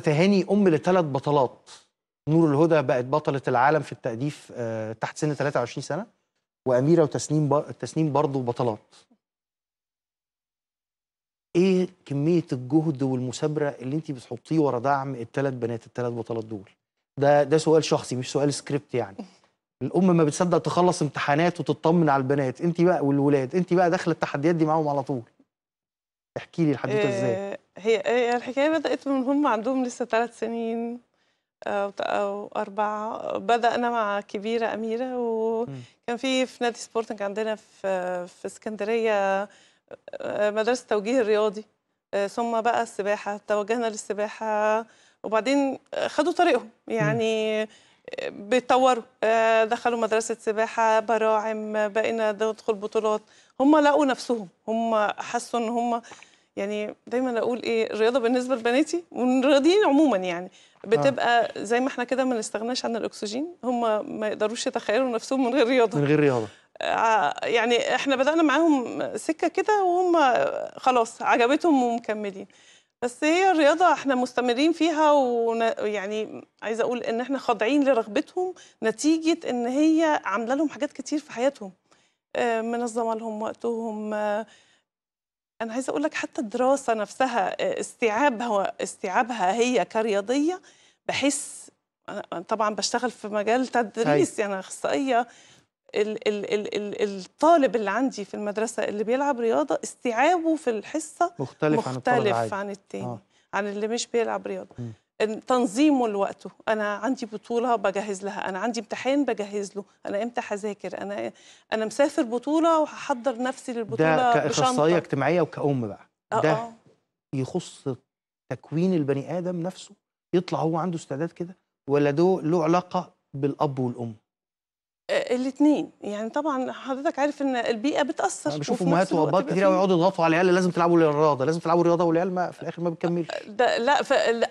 تهاني ام لثلاث بطلات نور الهدى بقت بطله العالم في التأديف آه، تحت سن 23 سنه واميره وتسنيم تسنيم برضه بطلات ايه كميه الجهد والمثابره اللي انت بتحطيه ورا دعم الثلاث بنات الثلاث بطلات دول ده ده سؤال شخصي مش سؤال سكريبت يعني الام ما بتصدق تخلص امتحانات وتطمن على البنات انت بقى والولاد انت بقى داخله التحديات دي معاهم على طول احكي لي الحدوته آه، ازاي هي الحكايه بدات من هم عندهم لسه ثلاث سنين او آه، آه، اربعه بدانا مع كبيره اميره وكان في في نادي سبورتنج عندنا في في اسكندريه آه، مدرسه توجيه الرياضي ثم بقى السباحه توجهنا للسباحه وبعدين خدوا طريقهم يعني بيتطوروا دخلوا مدرسه سباحه براعم بقينا ندخل بطولات هم لقوا نفسهم هم حسوا ان هم يعني دايما اقول ايه الرياضه بالنسبه لبناتي والرياضيين عموما يعني بتبقى آه. زي ما احنا كده ما نستغناش عن الاكسجين هم ما يقدروش يتخيلوا نفسهم من غير رياضه من غير رياضه آه، يعني احنا بدانا معاهم سكه كده وهم خلاص عجبتهم ومكملين بس هي الرياضه احنا مستمرين فيها ويعني عايزه اقول ان احنا خاضعين لرغبتهم نتيجه ان هي عامله لهم حاجات كتير في حياتهم آه، منظمه لهم وقتهم انا عايزه اقول لك حتى الدراسه نفسها آه، استيعابها استيعابها هي كرياضيه بحس انا طبعا بشتغل في مجال طيب. تدريس يعني اخصائيه ال ال ال ال الطالب اللي عندي في المدرسه اللي بيلعب رياضه استيعابه في الحصه مختلف, مختلف عن, الطالب عن التاني آه. عن اللي مش بيلعب رياضه م. تنظيمه لوقته انا عندي بطوله بجهز لها انا عندي امتحان بجهز له انا امتى هذاكر انا انا مسافر بطوله وهحضر نفسي للبطوله ده كاخصائيه اجتماعيه وكأم بقى آه، ده آه. يخص تكوين البني ادم نفسه يطلع هو عنده استعداد كده ولا ده له علاقه بالاب والام آه، الاثنين يعني طبعا حضرتك عارف ان البيئه بتاثر بشوف امهات وابات كتير قوي يقعدوا يضغطوا على العيال لازم تلعبوا رياضه لازم تلعبوا رياضه والعيال ما في الاخر ما بتكملش آه، لا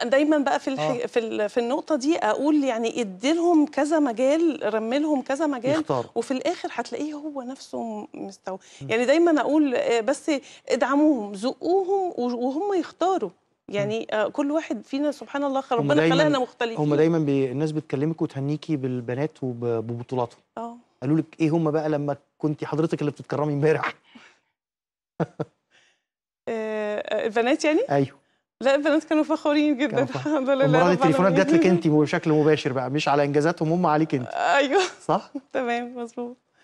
دايما بقى في الح... آه. في في النقطه دي اقول يعني ادي لهم كذا مجال رمي لهم كذا مجال يختار. وفي الاخر هتلاقيه هو نفسه مستوى يعني دايما اقول آه، بس ادعموهم زقوهم وهم يختاروا يعني آه كل واحد فينا سبحان الله ربنا خلقنا مختلفين هم دايما بي... الناس بتكلمك وتهنيكي بالبنات وببطولاتهم اه قالوا لك ايه هم بقى لما كنت حضرتك اللي بتتكرمي امبارح آه، آه، البنات يعني ايوه لا البنات كانوا فخورين جدا الحمد لله رب التليفونات جات لك انت بشكل مباشر بقى مش على انجازاتهم هم عليك انت آه، ايوه صح تمام مظبوط